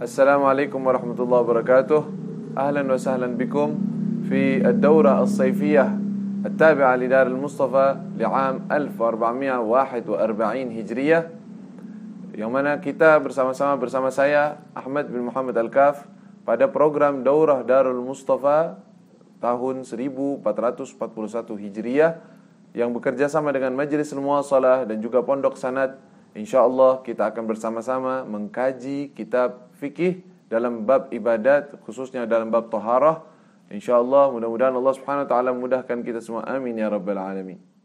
Assalamualaikum warahmatullahi wabarakatuh Ahlan wa sahlan bikum Fi ad-dawra al-sayfiyah التابعة لدار المصطفى لعام 1441 هجرية yang mana kita bersama-sama bersama saya Ahmad bin Muhammad Al-Kaf pada program Daurah Darul Mustafa tahun 1441 Hijriah yang bekerja sama dengan Majlis Majelis Muasalah dan juga Pondok Sanat InsyaAllah kita akan bersama-sama mengkaji kitab fikih dalam bab ibadat khususnya dalam bab taharah. InsyaAllah mudah-mudahan Allah subhanahu wa ta'ala memudahkan kita semua. Amin ya Rabbal Alamin.